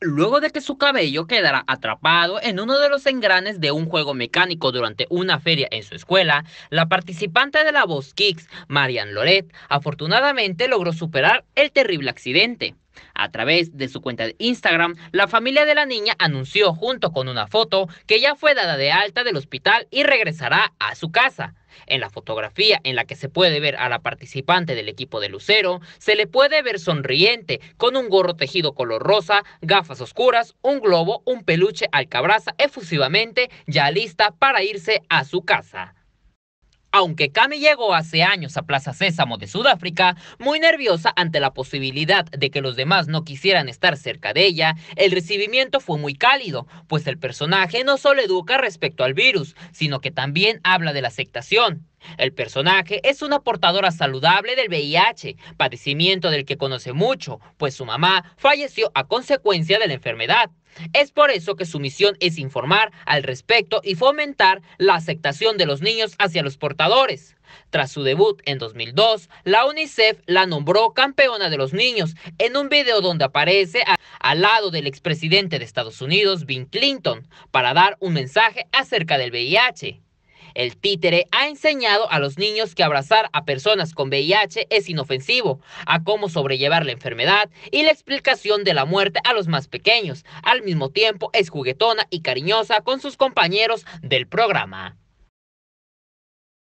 luego de que su cabello quedara atrapado en uno de los engranes de un juego mecánico durante una feria en su escuela, la participante de la voz Kicks, Marian Loret, afortunadamente logró superar el terrible accidente. A través de su cuenta de Instagram, la familia de la niña anunció junto con una foto que ya fue dada de alta del hospital y regresará a su casa. En la fotografía en la que se puede ver a la participante del equipo de Lucero, se le puede ver sonriente, con un gorro tejido color rosa, gafas oscuras, un globo, un peluche cabraza efusivamente, ya lista para irse a su casa. Aunque Cami llegó hace años a Plaza Sésamo de Sudáfrica, muy nerviosa ante la posibilidad de que los demás no quisieran estar cerca de ella, el recibimiento fue muy cálido, pues el personaje no solo educa respecto al virus, sino que también habla de la aceptación. El personaje es una portadora saludable del VIH, padecimiento del que conoce mucho, pues su mamá falleció a consecuencia de la enfermedad. Es por eso que su misión es informar al respecto y fomentar la aceptación de los niños hacia los portadores. Tras su debut en 2002, la UNICEF la nombró campeona de los niños en un video donde aparece al lado del expresidente de Estados Unidos, Bill Clinton, para dar un mensaje acerca del VIH. El títere ha enseñado a los niños que abrazar a personas con VIH es inofensivo, a cómo sobrellevar la enfermedad y la explicación de la muerte a los más pequeños. Al mismo tiempo es juguetona y cariñosa con sus compañeros del programa.